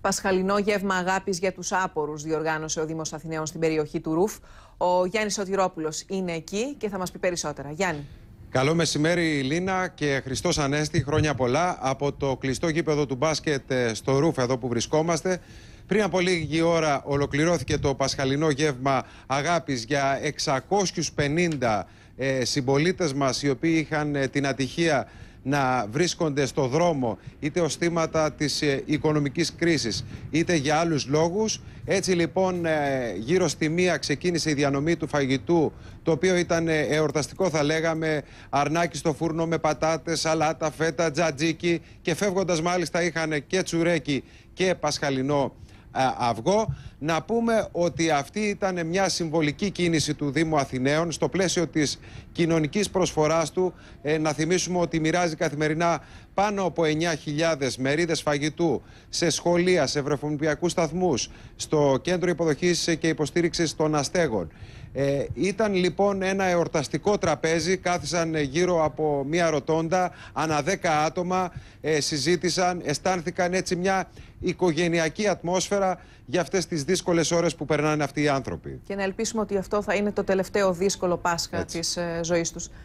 Πασχαλινό γεύμα αγάπης για τους άπορους διοργάνωσε ο Δήμος Αθηναίων στην περιοχή του Ρουφ. Ο Γιάννης Σωτηρόπουλος είναι εκεί και θα μας πει περισσότερα. Γιάννη. Καλό μεσημέρι Λίνα και Χριστός Ανέστη, χρόνια πολλά από το κλειστό γήπεδο του μπάσκετ ε, στο Ρούφ εδώ που βρισκόμαστε. Πριν από λίγη ώρα ολοκληρώθηκε το πασχαλινό γεύμα αγάπης για 650 συμπολίτε συμπολίτες μας οι οποίοι είχαν ε, την ατυχία να βρίσκονται στο δρόμο είτε ως θύματα της ε, οικονομικής κρίσης είτε για άλλους λόγους. Έτσι λοιπόν ε, γύρω στη μία ξεκίνησε η διανομή του φαγητού το οποίο ήταν ε, εορταστικό θα λέγαμε αρνάκι στο φούρνο με πατάτες, σαλάτα, φέτα, τζατζίκι και φεύγοντας μάλιστα είχαν και τσουρέκι και πασχαλινό αυγό. Να πούμε ότι αυτή ήταν μια συμβολική κίνηση του Δήμου Αθηναίων στο πλαίσιο της κοινωνικής προσφοράς του. Ε, να θυμίσουμε ότι μοιράζει καθημερινά πάνω από 9.000 μερίδες φαγητού σε σχολεία, σε βρεφονιπιακούς σταθμούς, στο Κέντρο Υποδοχής και Υποστήριξης των Αστέγων. Ε, ήταν λοιπόν ένα εορταστικό τραπέζι, κάθισαν γύρω από μία ροτόντα, ανά 10 άτομα ε, συζήτησαν, αισθάνθηκαν έτσι μια ρωτωντα ανα 10 ατομα συζητησαν ατμόσφαιρα για αυτές τις δύσκολες ώρες που περνάνε αυτοί οι άνθρωποι. Και να ελπίσουμε ότι αυτό θα είναι το τελευταίο δύσκολο Πάσχα της ε, ζωής τους.